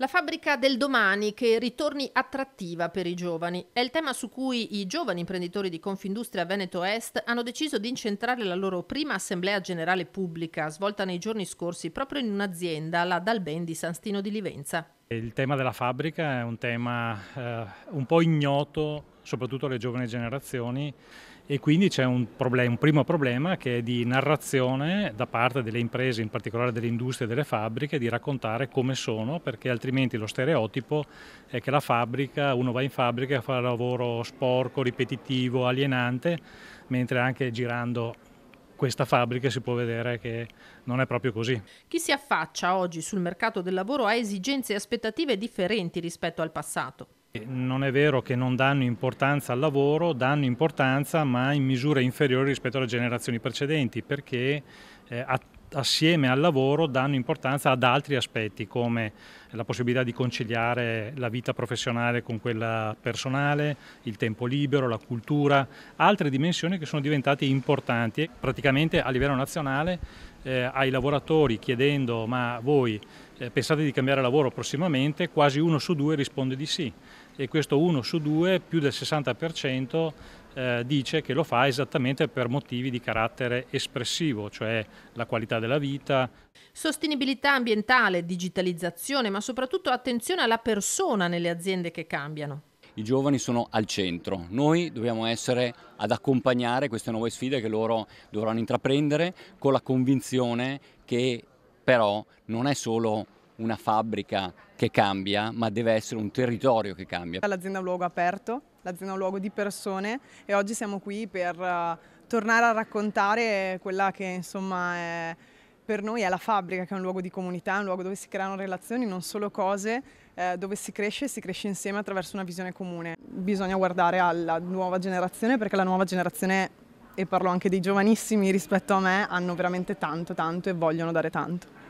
La fabbrica del domani che ritorni attrattiva per i giovani è il tema su cui i giovani imprenditori di Confindustria Veneto Est hanno deciso di incentrare la loro prima assemblea generale pubblica svolta nei giorni scorsi proprio in un'azienda, la Dalben di San Stino di Livenza. Il tema della fabbrica è un tema eh, un po' ignoto soprattutto alle giovani generazioni e quindi c'è un, problem, un, primo problema che è di narrazione da parte delle imprese, in particolare delle industrie e delle fabbriche, di raccontare come sono, perché altrimenti lo stereotipo è che la fabbrica, uno va in fabbrica e fa lavoro sporco, ripetitivo, alienante, mentre anche girando questa fabbrica si può vedere che non è proprio così. Chi si affaccia oggi sul mercato del lavoro ha esigenze e aspettative differenti rispetto al passato. Non è vero che non danno importanza al lavoro, danno importanza ma in misura inferiore rispetto alle generazioni precedenti perché eh, assieme al lavoro danno importanza ad altri aspetti come la possibilità di conciliare la vita professionale con quella personale, il tempo libero, la cultura, altre dimensioni che sono diventate importanti praticamente a livello nazionale eh, ai lavoratori chiedendo ma voi eh, pensate di cambiare lavoro prossimamente, quasi uno su due risponde di sì e questo uno su due più del 60% eh, dice che lo fa esattamente per motivi di carattere espressivo, cioè la qualità della vita. Sostenibilità ambientale, digitalizzazione, ma soprattutto attenzione alla persona nelle aziende che cambiano i giovani sono al centro. Noi dobbiamo essere ad accompagnare queste nuove sfide che loro dovranno intraprendere con la convinzione che però non è solo una fabbrica che cambia, ma deve essere un territorio che cambia. L'azienda è un luogo aperto, l'azienda è un luogo di persone e oggi siamo qui per eh, tornare a raccontare quella che insomma è per noi è la fabbrica che è un luogo di comunità, un luogo dove si creano relazioni, non solo cose, eh, dove si cresce e si cresce insieme attraverso una visione comune. Bisogna guardare alla nuova generazione perché la nuova generazione, e parlo anche dei giovanissimi rispetto a me, hanno veramente tanto, tanto e vogliono dare tanto.